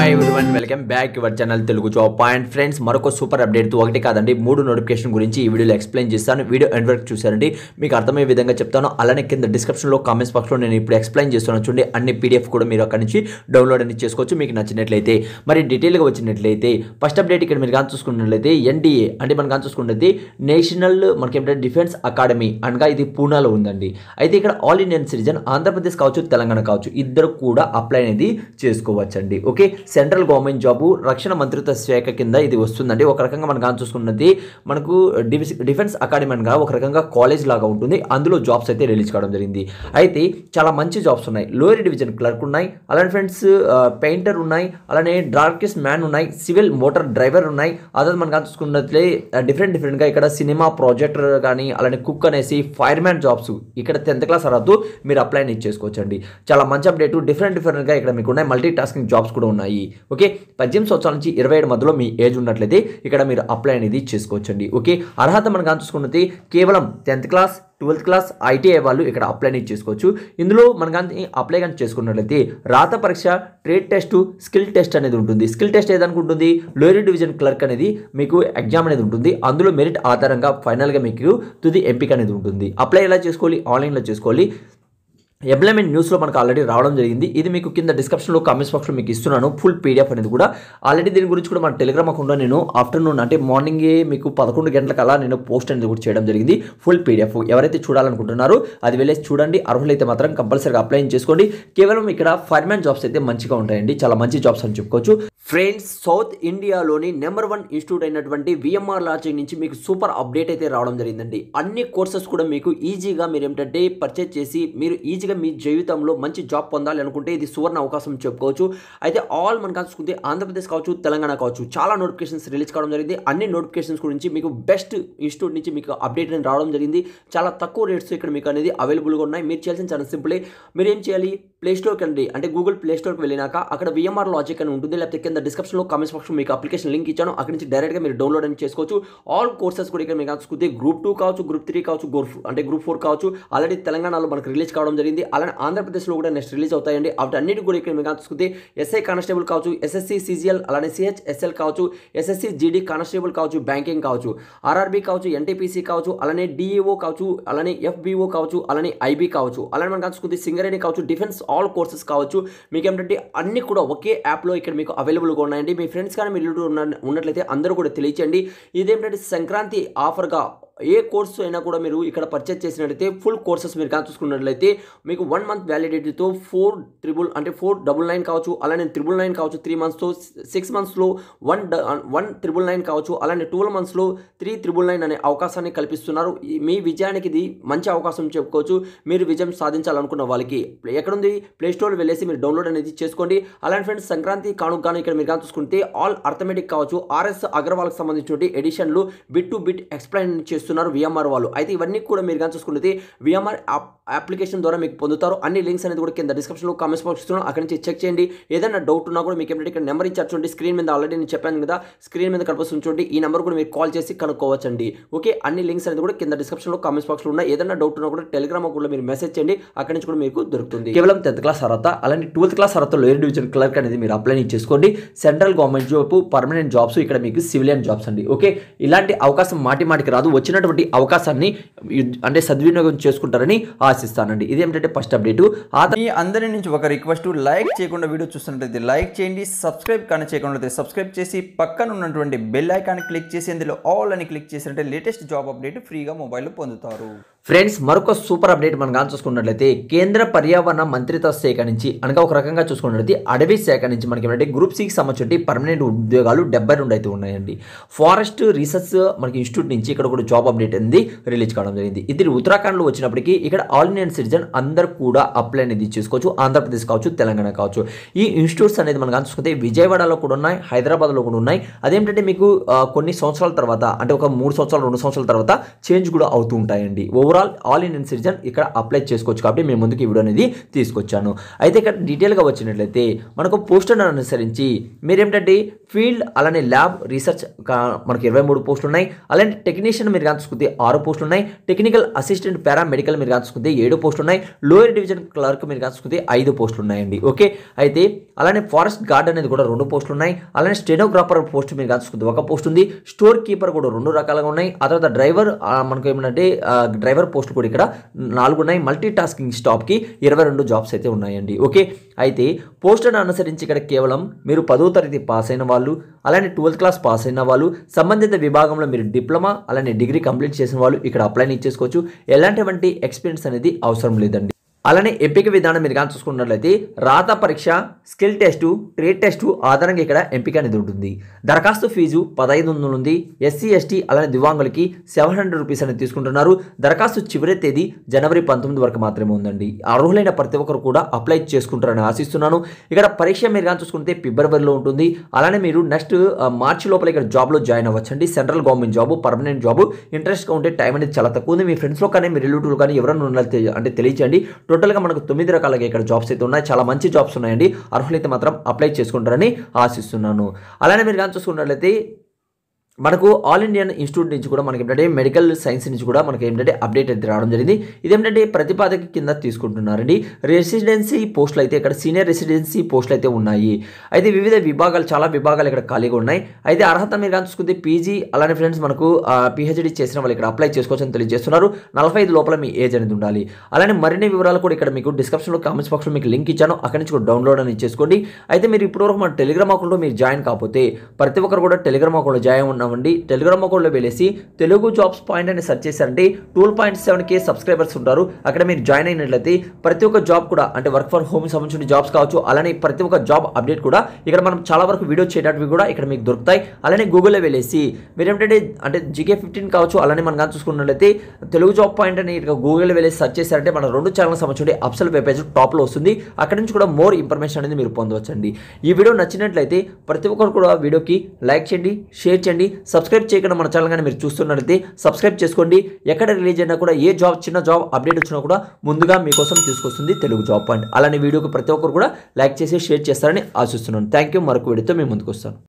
Bye welcome back your channel Telugu job point friends మరొక super అప్డేట్తో ఒకటి కాదండి మూడు నోటిఫికేషన్ గురించి ఈ వీడియోలో ఎక్స్ప్లెయిన్ చేస్తాను వీడియో ఎండ్ వరకు చూసారండి మీకు అర్థమయ్యే విధంగా చెప్తాను అలానే కింద డిస్క్రిప్షన్లో కామెంట్స్ బాక్స్లో నేను ఇప్పుడు ఎక్స్ప్లెయిన్ చేస్తాను చూడండి అన్ని పీడిఎఫ్ కూడా మీరు అక్కడి నుంచి డౌన్లోడ్ అని చేసుకోవచ్చు మీకు నచ్చినట్లయితే మరి డీటెయిల్గా వచ్చినట్లయితే ఫస్ట్ అప్డేట్ ఇక్కడ మీరు కానీ చూసుకున్నట్లయితే ఎన్డీఏ అంటే మనం కానీ చూసుకున్నట్లయితే నేషనల్ మనకి ఏమిటంటే డిఫెన్స్ అకాడమీ అనగా ఇది పూనాలో ఉందండి అయితే ఇక్కడ ఆల్ ఇండియన్ సిటిజన్ ఆంధ్రప్రదేశ్ కావచ్చు తెలంగాణ కావచ్చు ఇద్దరు కూడా అప్లై అనేది చేసుకోవచ్చండి ఓకే సెంట్రల్ గవర్నమెంట్ జాబు రక్షణ మంత్రిత్వ శాఖ కింద ఇది వస్తుందండి ఒక రకంగా మనం కానీ చూసుకున్నది మనకు డిఫెన్స్ అకాడమీ అనగా ఒక రకంగా కాలేజ్ లాగా ఉంటుంది అందులో జాబ్స్ అయితే రిలీజ్ కావడం జరిగింది అయితే చాలా మంచి జాబ్స్ ఉన్నాయి లోయర్ డివిజన్ క్లర్క్ ఉన్నాయి అలానే ఫ్రెండ్స్ పెయింటర్ ఉన్నాయి అలానే డార్కెస్ మ్యాన్ ఉన్నాయి సివిల్ మోటార్ డ్రైవర్ ఉన్నాయి అదే మనం కానీ చూసుకున్నట్లే డిఫరెంట్ డిఫరెంట్గా ఇక్కడ సినిమా ప్రాజెక్టర్ కానీ అలానే కుక్ అనేసి ఫైర్ మ్యాన్ జాబ్స్ ఇక్కడ టెన్త్ క్లాస్ తర్వాత మీరు అప్లై చేసుకోవచ్చండి చాలా మంచి అప్డేట్ డిఫరెంట్ డిఫరెంట్గా ఇక్కడ మీకు ఉన్నాయి మల్టీ టాస్కింగ్ జాబ్స్ కూడా ఉన్నాయి ఓకే పద్దెనిమిది సంవత్సరాల నుంచి ఇరవై ఏడు మధ్యలో మీ ఏజ్ ఉన్నట్లయితే ఇక్కడ మీరు అప్లై అనేది చేసుకోవచ్చండి ఓకే అర్హత మనకు చూసుకున్నది కేవలం tenth class twelfth class ITI వాళ్ళు ఇక్కడ అప్లై అనేది చేసుకోవచ్చు ఇందులో మనం కానీ అప్లై కానీ చేసుకున్నట్లయితే రాత పరీక్ష ట్రేడ్ టెస్ట్ స్కిల్ టెస్ట్ అనేది ఉంటుంది స్కిల్ టెస్ట్ ఉంటుంది లోయర్ డివిజన్ క్లర్క్ అనేది మీకు ఎగ్జామ్ అనేది ఉంటుంది అందులో మెరిట్ ఆధారంగా ఫైనల్గా మీకు తుది ఎంపిక అనేది ఉంటుంది అప్లై ఎలా చేసుకోవాలి ఆన్లైన్లో చేసుకోవాలి ఎంప్లాయ్మెంట్ న్యూస్లో మనకు ఆల్రెడీ రావడం జరిగింది ఇది మీకు కింద డిస్క్రిప్షన్లో కామెంట్స్ బాక్స్లో మీకు ఇస్తున్నాను ఫుల్ పీడిఎఫ్ అనేది కూడా ఆల్రెడీ దీని గురించి కూడా మన టెలిగ్రామ్ అకౌంట్లో నేను ఆఫ్టర్నూన్ అంటే మార్నింగే మీకు పదకొండు గంటలకు అలా నేను పోస్ట్ అనేది కూడా చేయడం జరిగింది ఫుల్ పీడిఎఫ్ ఎవరైతే చూడాలనుకుంటున్నారో అది వెళ్ళేసి చూడండి అర్హులైతే మాత్రం కంపల్సరీగా అప్లై చేసుకోండి కేవలం ఇక్కడ ఫైర్మెన్ జాబ్స్ అయితే మంచిగా ఉంటాయండి చాలా మంచి జాబ్స్ అని చెప్పుకోవచ్చు ఫ్రెండ్స్ సౌత్ ఇండియాలోని నెంబర్ వన్ ఇన్స్టిట్యూట్ అయినటువంటి విఎంఆర్ లాచింగ్ నుంచి మీకు సూపర్ అప్డేట్ అయితే రావడం జరిగిందండి అన్ని కోర్సెస్ కూడా మీకు ఈజీగా మీరు ఏంటంటే పర్చేజ్ చేసి మీరు ఈజీగా మంచిగా మీ జీవితంలో మంచి జాబ్ పొందాలి అనుకుంటే ఇది సువర్ణ అవకాశం చెప్పుకోవచ్చు అయితే ఆల్ మనం కాచుకుంటే ఆంధ్రప్రదేశ్ కావచ్చు తెలంగాణ కావచ్చు చాలా నోటిఫికేషన్స్ రిలీజ్ కావడం జరిగింది అన్ని నోటిఫికేషన్స్ గురించి మీకు బెస్ట్ ఇన్స్టిట్యూట్ నుంచి మీకు అప్డేట్ అని రావడం జరిగింది చాలా తక్కువ రేట్స్ ఇక్కడ మీకు అనేది అవైలబుల్గా ఉన్నాయి మీరు చేయాల్సిన చాలా సింపులే మీరు ఏం చేయాలి ప్లే అండి అంటే గూగుల్ ప్లే స్టోర్కి వెళ్ళినాక అక్కడ విఎంఆర్ లాజిక్ అని ఉంటుంది లేకపోతే కింద డిస్క్రిప్షన్లో కామెంట్స్ బాక్స్ మీకు అప్లికేషన్ లింక్ ఇచ్చాను అక్కడ నుంచి డైరెక్ట్గా మీరు డౌన్లోడ్ అని చేసుకోవచ్చు ఆల్ కోర్సెస్ కూడా ఇక్కడ మీకు చూసుకుంటే గ్రూప్ టూ కావచ్చు గ్రూప్ త్రీ కావచ్చు గ్రూప్ అంటే గ్రూప్ ఫోర్ కావచ్చు ఆల్రెడీ తెలంగాణలో మనకు రిలీజ్ కావడం జరిగింది ఉంటుంది అలానే ఆంధ్రప్రదేశ్లో కూడా నెక్స్ట్ రిలీజ్ అవుతాయండి వాటన్నిటి కూడా ఇక్కడ మీకు చూసుకుంటే ఎస్ఐ కానిస్టేబుల్ కావచ్చు ఎస్ఎస్సి సిజిఎల్ అలానే సిహెచ్ఎస్ఎల్ కావచ్చు ఎస్ఎస్సి జీడీ కానిస్టేబుల్ కావచ్చు బ్యాంకింగ్ కావచ్చు ఆర్ఆర్బీ కావచ్చు ఎన్టీపీసీ కావచ్చు అలానే డిఈఓ కావచ్చు అలానే ఎఫ్బిఓ కావచ్చు అలానే ఐబీ కావచ్చు అలానే మనం చూసుకుంటే సింగరేణి కావచ్చు డిఫెన్స్ ఆల్ కోర్సెస్ కావచ్చు మీకు ఏమిటంటే అన్ని కూడా ఒకే యాప్లో ఇక్కడ మీకు అవైలబుల్గా ఉన్నాయండి మీ ఫ్రెండ్స్ కానీ మీరు ఉన్నట్లయితే అందరూ కూడా తెలియచేయండి ఇదేమిటంటే సంక్రాంతి ఆఫర్గా ఏ కోర్సు అయినా కూడా మీరు ఇక్కడ పర్చేస్ చేసినట్లయితే ఫుల్ కోర్సెస్ మీరు కానీ చూసుకున్నట్లయితే మీకు వన్ మంత్ వ్యాలిడిటీతో ఫోర్ ట్రిబుల్ అంటే ఫోర్ డబుల్ నైన్ కావచ్చు అలానే త్రిబుల్ నైన్ కావచ్చు త్రీ మంత్స్తో సిక్స్ మంత్స్లో వన్ వన్ ట్రిబుల్ నైన్ కావచ్చు అలానే ట్వెల్వ్ మంత్స్లో త్రీ త్రిబుల్ నైన్ అనే అవకాశాన్ని కల్పిస్తున్నారు మీ విజయానికి ఇది మంచి అవకాశం చెప్పుకోవచ్చు మీరు విజయం సాధించాలనుకున్న వాళ్ళకి ఎక్కడుంది ప్లేస్టోర్ వెళ్ళేసి మీరు డౌన్లోడ్ అనేది చేసుకోండి అలానే ఫ్రెండ్స్ సంక్రాంతి కానుక కానీ ఇక్కడ మీరు కానీ చూసుకుంటే ఆల్ అర్థమెటిక్ కావచ్చు ఆర్ఎస్ అగర్వాల్కి సంబంధించిన ఎడిషన్లు బిట్ టు బిట్ ఎక్స్ప్లెయిన్ చేస్తూ ఇస్తున్నారు విఎంఆర్ వాళ్ళు అయితే ఇవన్నీ కూడా మీరు కానీ చూసుకుంటే విఎంఆర్ అప్లికేషన్ ద్వారా మీకు పొందుతారు అన్ని లింక్స్ అనేది కూడా కింద డిస్క్రిప్షన్లో కామెంట్స్ బాక్స్ ఇస్తున్నాను అక్కడ నుంచి చెక్ చేయండి ఏదైనా డౌట్ ఉన్నా కూడా మీకు ఏంటంటే ఇక్కడ నెంబర్ ఇచ్చారు చూడండి స్క్రీన్ మీద ఆల్రెడీ నేను చెప్పాను కదా స్క్రీన్ మీద కనిపిస్తుంది చూడండి ఈ నెంబర్ కూడా మీరు కాల్ చేసి కనుక్కోవచ్చండి ఓకే అన్ని లింక్స్ అనేది కూడా కింద డిస్క్రిప్షన్లో కామెంట్స్ బాక్స్లో ఉన్నాయి ఏదైనా డౌట్ ఉన్నా కూడా టెలిగ్రామ్ కూడా మీరు మెసేజ్ చేయండి అక్కడి నుంచి కూడా మీకు దొరుకుతుంది కేవలం టెన్త్ క్లాస్ తర్వాత అలాంటి ట్వెల్త్ క్లాస్ తర్వాత లోయర్ డివిజన్ క్లర్క్ అనేది మీరు అప్లై చేసుకోండి central government job permanent jobs ఇక్కడ మీకు సివిలియన్ జాబ్స్ అండి ఓకే ఇలాంటి అవకాశం మాటి మాటికి రాదు వచ్చిన ఉన్నటువంటి అవకాశాన్ని అంటే సద్వినియోగం చేసుకుంటారని ఆశిస్తానండి ఇది ఏంటంటే ఫస్ట్ అప్డేట్ అతని అందరి నుంచి ఒక రిక్వెస్ట్ లైక్ చేయకుండా వీడియో చూస్తున్నట్లయితే లైక్ చేయండి సబ్స్క్రైబ్ కానీ చేయకుండా సబ్స్క్రైబ్ చేసి పక్కన ఉన్నటువంటి బెల్ ఐకాన్ క్లిక్ చేసి అందులో ఆల్ అని క్లిక్ చేసినట్టే లేటెస్ట్ జాబ్ అప్డేట్ ఫ్రీగా మొబైల్లో పొందుతారు ఫ్రెండ్స్ మరొక సూపర్ అప్డేట్ మనం కానీ చూసుకున్నట్లయితే కేంద్ర పర్యావరణ మంత్రిత్వ శాఖ నుంచి అనగా ఒక రకంగా చూసుకున్నట్లయితే అడవి శాఖ నుంచి మనకి ఏంటంటే గ్రూప్ సికి సంబంధించి పర్మనెంట్ ఉద్యోగాలు డెబ్బై రెండు అయితే ఉన్నాయండి ఫారెస్ట్ రీసెర్చ్ మనకి ఇన్స్టిట్యూట్ నుంచి ఇక్కడ కూడా జాబ్ అప్డేట్ అనేది రిలీజ్ కావడం జరిగింది ఇది ఉత్తరాఖండ్లో వచ్చినప్పటికీ ఇక్కడ ఆల్ ఇండియన్ సిటిజన్ అందరు కూడా అప్లై అనేది చేసుకోవచ్చు ఆంధ్రప్రదేశ్ కావచ్చు తెలంగాణ కావచ్చు ఈ ఇన్స్టిట్యూట్స్ అనేది మనం కానీ చూసుకుంటే విజయవాడలో కూడా ఉన్నాయి హైదరాబాద్లో కూడా ఉన్నాయి అదేంటంటే మీకు కొన్ని సంవత్సరాల తర్వాత అంటే ఒక మూడు సంవత్సరాలు రెండు సంవత్సరాల తర్వాత చేంజ్ కూడా అవుతూ ఉంటాయండి over overall all in citizen ఇక్కడ అప్లై చేసుకోవచ్చు కాబట్టి మేము ముందుకు ఈ వీడియో అనేది తీసుకొచ్చాను అయితే ఇక్కడ డీటెయిల్గా వచ్చినట్లయితే మనకు పోస్టులను అనుసరించి మీరేమిటంటే ఫీల్డ్ అలానే ల్యాబ్ రీసెర్చ్ మనకి ఇరవై మూడు పోస్టులు ఉన్నాయి అలానే టెక్నీషియన్ మీరు కాంచుకుంటే ఆరు పోస్టులు ఉన్నాయి టెక్నికల్ అసిస్టెంట్ పారా మెడికల్ మీరు కాంచుకుంటే ఏడు పోస్టులు ఉన్నాయి లోయర్ డివిజన్ క్లర్క్ మీరు కాంచుకుంటే ఐదు పోస్టులు ఉన్నాయండి ఓకే అయితే అలానే ఫారెస్ట్ గార్డ్ అనేది కూడా రెండు పోస్టులు ఉన్నాయి అలానే స్టెనోగ్రాఫర్ పోస్ట్ మీరు కాంచుకుంటే ఒక పోస్ట్ ఉంది స్టోర్ కీపర్ కూడా రెండు రకాలుగా ఉన్నాయి ఆ తర్వాత డ్రైవర్ మనకు ఏమంటే డ్రైవర్ డ్రైవర్ పోస్ట్ కూడా ఇక్కడ నాలుగున్నాయి మల్టీ టాస్కింగ్ స్టాప్కి ఇరవై రెండు జాబ్స్ అయితే ఉన్నాయండి ఓకే అయితే పోస్టును అనుసరించి ఇక్కడ కేవలం మీరు పదో తరగతి పాస్ అయిన వాళ్ళు అలానే ట్వెల్త్ క్లాస్ పాస్ అయిన వాళ్ళు సంబంధిత విభాగంలో మీరు డిప్లొమా అలానే డిగ్రీ కంప్లీట్ చేసిన వాళ్ళు ఇక్కడ అప్లై చేసుకోవచ్చు ఎలాంటివంటి ఎక్స్పీరియన్స్ అనేది అవసరం లేదండి అలానే ఎంపిక విధానం మీరు కానీ చూసుకున్నట్లయితే రాత పరీక్ష స్కిల్ టెస్టు ట్రేడ్ టెస్టు ఆధారంగా ఇక్కడ ఎంపిక అనేది ఉంటుంది దరఖాస్తు ఫీజు పదహైదు వందల ఉంది ఎస్సీ ఎస్టీ అలానే దివాంగులకి సెవెన్ హండ్రెడ్ రూపీస్ అనేది తీసుకుంటున్నారు దరఖాస్తు చివరి తేదీ జనవరి పంతొమ్మిది వరకు మాత్రమే ఉందండి అర్హులైన ప్రతి ఒక్కరు కూడా అప్లై చేసుకుంటారని ఆశిస్తున్నాను ఇక్కడ పరీక్ష మీరు కానీ చూసుకుంటే ఫిబ్రవరిలో ఉంటుంది అలానే మీరు నెక్స్ట్ మార్చి లోపల ఇక్కడ జాబ్లో జాయిన్ అవ్వచ్చండి central government job permanent job ఇంట్రెస్ట్గా ఉంటే టైం అనేది చాలా తక్కువ ఉంది మీ ఫ్రెండ్స్లో కానీ మీ రిలేటివ్లు కానీ ఎవరైనా ఉన్నట్లయితే అంటే తెలియచేయండి టోటల్గా మనకు తొమ్మిది రకాలుగా ఇక్కడ జాబ్స్ అయితే ఉన్నాయి చాలా మంచి జాబ్స్ ఉన్నాయండి అర్హులైతే మాత్రం అప్లై చేసుకుంటారని ఆశిస్తున్నాను అలానే మీరు కానీ చూసుకున్నట్లయితే మనకు ఆల్ ఇండియన్ ఇన్స్టిట్యూట్ నుంచి కూడా మనకి ఏంటంటే మెడికల్ సైన్స్ నుంచి కూడా మనకి ఏంటంటే అప్డేట్ అయితే రావడం జరిగింది ఇదేంటంటే ప్రతిపాదక కింద తీసుకుంటున్నారండి రెసిడెన్సీ పోస్టులు అయితే ఇక్కడ సీనియర్ రెసిడెన్సీ పోస్టులు అయితే ఉన్నాయి అయితే వివిధ విభాగాలు చాలా విభాగాలు ఇక్కడ ఖాళీగా ఉన్నాయి అయితే అర్హత మీరు కానీ చూసుకుంటే పీజీ అలానే ఫ్రెండ్స్ మనకు పిహెచ్డీ చేసిన వాళ్ళు ఇక్కడ అప్లై చేసుకోవచ్చు అని తెలియజేస్తున్నారు నలభై ఐదు లోపల మీ ఏజ్ అనేది ఉండాలి అలానే మరిన్ని వివరాలు కూడా ఇక్కడ మీకు డిస్క్రిప్షన్లో కామెంట్స్ బాక్స్లో మీకు లింక్ ఇచ్చాను అక్కడి నుంచి కూడా డౌన్లోడ్ అని చేసుకోండి అయితే మీరు ఇప్పటివరకు మన టెలిగ్రామ్ అకౌంట్లో మీరు జాయిన్ కాకపోతే ప్రతి ఒక్కరు కూడా టెలిగ్రామ్ అకౌంట్లో జాయిన్ ఉన్న కానివ్వండి టెలిగ్రామ్ అకౌంట్లో వెళ్ళేసి తెలుగు జాబ్స్ పాయింట్ అని సెర్చ్ చేశారంటే టూల్ పాయింట్ సెవెన్ కే సబ్స్క్రైబర్స్ ఉంటారు అక్కడ మీరు జాయిన్ అయినట్లయితే ప్రతి ఒక్క జాబ్ కూడా అంటే వర్క్ ఫ్రమ్ హోమ్ సంబంధించిన జాబ్స్ కావచ్చు అలానే ప్రతి ఒక్క జాబ్ అప్డేట్ కూడా ఇక్కడ మనం చాలా వరకు వీడియో చేయడానికి కూడా ఇక్కడ మీకు దొరుకుతాయి అలానే గూగుల్లో వెళ్ళేసి మీరు ఏంటంటే అంటే జీకే ఫిఫ్టీన్ కావచ్చు అలానే మనం కానీ చూసుకున్నట్లయితే తెలుగు జాబ్ పాయింట్ అని ఇక్కడ గూగుల్లో వెళ్ళేసి సెర్చ్ చేశారంటే మన రెండు ఛానల్ సంబంధించి అప్సల్ వెబ్ పేజ్ టాప్లో వస్తుంది అక్కడ నుంచి కూడా మోర్ ఇన్ఫర్మేషన్ అనేది మీరు పొందవచ్చండి ఈ వీడియో నచ్చినట్లయితే ప్రతి ఒక్కరు కూడా వీడియోకి లైక్ చేయండి షేర్ చేయండి సబ్స్క్రైబ్ చేయకుండా మన ఛానల్ కానీ మీరు చూస్తున్నట్లయితే సబ్స్క్రైబ్ చేసుకోండి ఎక్కడ రిలీజ్ అయినా కూడా ఏ జాబ్ చిన్న జాబ్ అప్డేట్ వచ్చినా కూడా ముందుగా మీకోసం తీసుకొస్తుంది తెలుగు జాబ్ పాయింట్ అలానే వీడియోకి ప్రతి ఒక్కరు కూడా లైక్ చేసి షేర్ చేస్తారని ఆశిస్తున్నాను థ్యాంక్ యూ మరొక వీడియోతో మేము ముందుకు వస్తాను